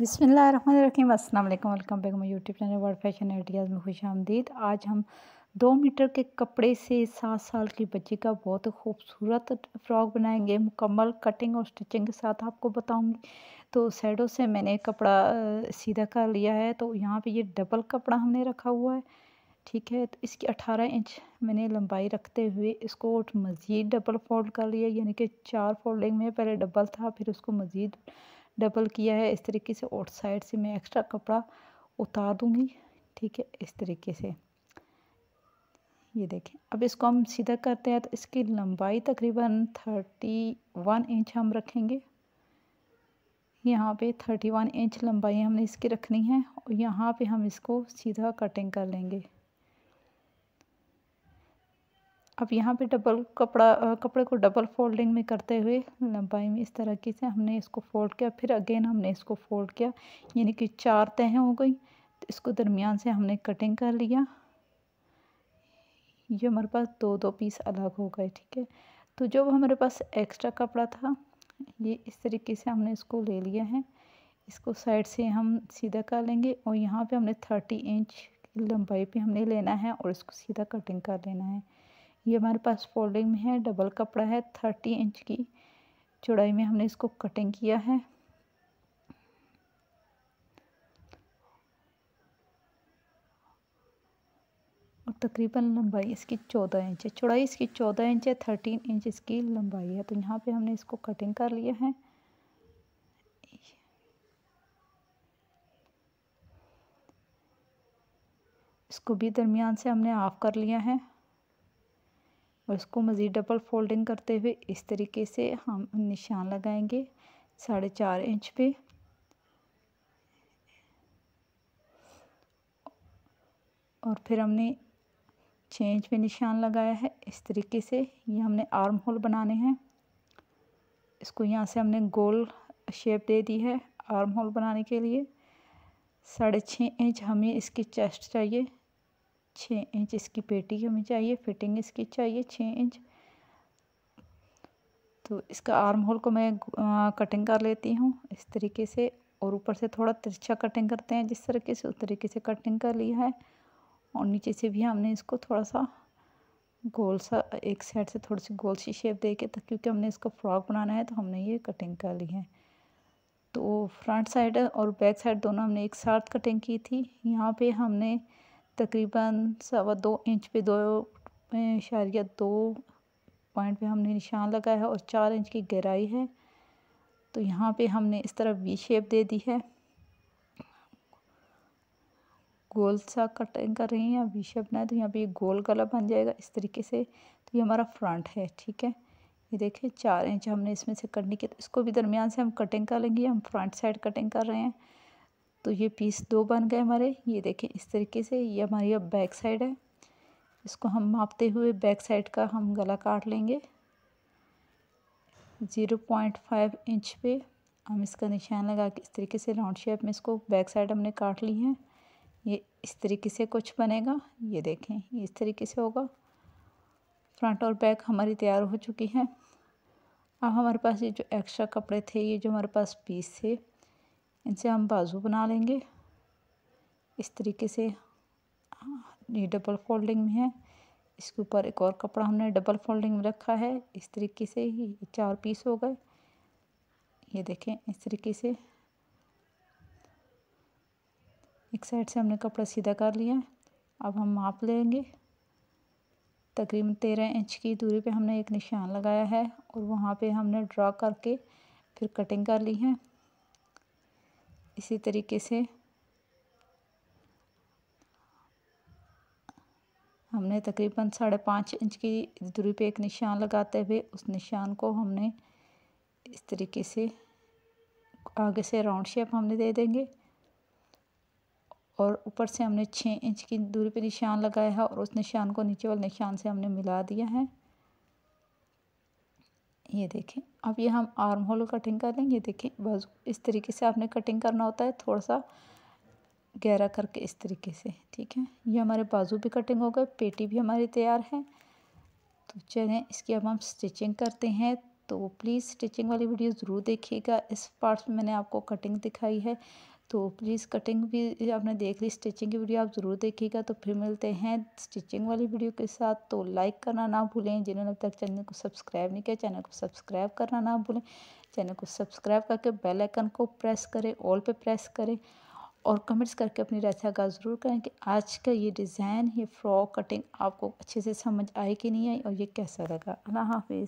बिसमीम अल्लाम welcome back my YouTube channel world fashion ideas में खुश आमदीद आज हम दो मीटर के कपड़े से सात साल की बच्ची का बहुत खूबसूरत फ्रॉक बनाएंगे मुकम्मल कटिंग और स्टिचिंग के साथ आपको बताऊंगी तो साइडों से मैंने कपड़ा सीधा कर लिया है तो यहाँ पे ये डबल कपड़ा हमने रखा हुआ है ठीक है तो इसकी अठारह इंच मैंने लंबाई रखते हुए इसको मज़ीद डबल फोल्ड कर लिया यानी कि चार फोल्डिंग में पहले डबल था फिर उसको मज़ीद डबल किया है इस तरीके से और साइड से मैं एक्स्ट्रा कपड़ा उतार दूँगी ठीक है इस तरीके से ये देखें अब इसको हम सीधा करते हैं तो इसकी लंबाई तकरीबन थर्टी वन इंच हम रखेंगे यहाँ पे थर्टी वन इंच लंबाई हमने इसकी रखनी है और यहाँ पे हम इसको सीधा कटिंग कर लेंगे अब यहाँ पे डबल कपड़ा कपड़े को डबल फोल्डिंग में करते हुए लंबाई में इस तरीके से हमने इसको फोल्ड किया फिर अगेन हमने इसको फोल्ड किया यानी कि चार तहें हो गई तो इसको दरमियान से हमने कटिंग कर लिया ये हमारे पास दो दो पीस अलग हो गए ठीक है तो जो हमारे पास एक्स्ट्रा कपड़ा था ये इस तरीके से हमने इसको ले लिया है इसको साइड से हम सीधा कर लेंगे और यहाँ पे हमने थर्टी इंच की लंबाई पे हमने लेना है और इसको सीधा कटिंग कर लेना है ये हमारे पास फोल्डिंग में है डबल कपड़ा है थर्टी इंच की चौड़ाई में हमने इसको कटिंग किया है और तकरीबन लंबाई इसकी चौदह इंच है चौड़ाई इसकी चौदह इंच है थर्टीन इंच इसकी लंबाई है तो यहाँ पे हमने इसको कटिंग कर लिया है इसको भी दरमियान से हमने ऑफ़ कर लिया है और इसको मज़ीद डबल फोल्डिंग करते हुए इस तरीके से हम निशान लगाएंगे साढ़े चार इंच पे और फिर हमने छः इंच पे निशान लगाया है इस तरीके से ये हमने आर्म होल बनाने हैं इसको यहाँ से हमने गोल शेप दे दी है आर्म होल बनाने के लिए साढ़े छः इंच हमें इसकी चेस्ट चाहिए छः इंच इसकी पेटी हमें चाहिए फिटिंग इसकी चाहिए छः इंच तो इसका आर्म होल को मैं कटिंग कर लेती हूँ इस तरीके से और ऊपर से थोड़ा तिरछा कटिंग करते हैं जिस तरीके से उस तरीके से कटिंग कर लिया है और नीचे से भी हमने इसको थोड़ा सा गोल सा एक साइड से थोड़ी सी गोल सी शेप दे के तक क्योंकि हमने इसको फ्रॉक बनाना है तो हमने ये कटिंग कर ली है तो फ्रंट साइड और बैक साइड दोनों हमने एक साथ कटिंग की थी यहाँ पे हमने तकरीबन सवा दो इंच पे दो इशारिया दो पॉइंट पे हमने निशान लगाया है और चार इंच की गहराई है तो यहाँ पे हमने इस तरह वी शेप दे दी है गोल सा कटिंग कर रही हैं या वी शेप बनाए तो यहाँ पे ये गोल गला बन जाएगा इस तरीके से तो ये हमारा फ्रंट है ठीक है ये देखिए चार इंच हमने इसमें से कटनी की तो इसको भी दरमियान से हम कटिंग कर लेंगे हम फ्रंट साइड कटिंग कर रहे हैं तो ये पीस दो बन गए हमारे ये देखें इस तरीके से ये हमारी अब बैक साइड है इसको हम मापते हुए बैक साइड का हम गला काट लेंगे ज़ीरो पॉइंट फाइव इंच पे हम इसका निशान लगा के इस तरीके से राउंड शेप में इसको बैक साइड हमने काट ली है ये इस तरीके से कुछ बनेगा ये देखें ये इस तरीके से होगा फ्रंट और बैक हमारी तैयार हो चुकी है अब हमारे पास ये जो एक्स्ट्रा कपड़े थे ये जो हमारे पास पीस थे इनसे हम बाजू बना लेंगे इस तरीके से ये डबल फोल्डिंग में है इसके ऊपर एक और कपड़ा हमने डबल फोल्डिंग में रखा है इस तरीके से ही चार पीस हो गए ये देखें इस तरीके से एक साइड से हमने कपड़ा सीधा कर लिया अब हम माप लेंगे तकरीबन तेरह इंच की दूरी पे हमने एक निशान लगाया है और वहाँ पे हमने ड्रा करके फिर कटिंग कर ली है इसी तरीके से हमने तकरीबन साढ़े पाँच इंच की दूरी पे एक निशान लगाते हुए उस निशान को हमने इस तरीके से आगे से राउंड शेप हमने दे देंगे और ऊपर से हमने छः इंच की दूरी पे निशान लगाया है और उस निशान को नीचे वाले निशान से हमने मिला दिया है ये देखें अब ये हम आर्म होल कटिंग कर लेंगे देखें बस इस तरीके से आपने कटिंग करना होता है थोड़ा सा गहरा करके इस तरीके से ठीक है ये हमारे बाजू भी कटिंग हो गए पेटी भी हमारी तैयार है तो चलें इसकी अब हम स्टिचिंग करते हैं तो प्लीज़ स्टिचिंग वाली वीडियो ज़रूर देखिएगा इस पार्ट में मैंने आपको कटिंग दिखाई है तो प्लीज़ कटिंग भी आपने देख ली स्टिचिंग की वीडियो आप ज़रूर देखिएगा तो फिर मिलते हैं स्टिचिंग वाली वीडियो के साथ तो लाइक करना ना भूलें जिन्होंने अब तक चैनल को सब्सक्राइब नहीं किया चैनल को सब्सक्राइब करना ना भूलें चैनल को सब्सक्राइब करके बेल आइकन को प्रेस करें ऑल पे प्रेस करें और कमेंट्स करके अपनी राय आगाह ज़रूर करें कि आज का ये डिज़ाइन ये फ्रॉक कटिंग आपको अच्छे से समझ आए कि नहीं आई और ये कैसा लगा अल्लाह हाफिज़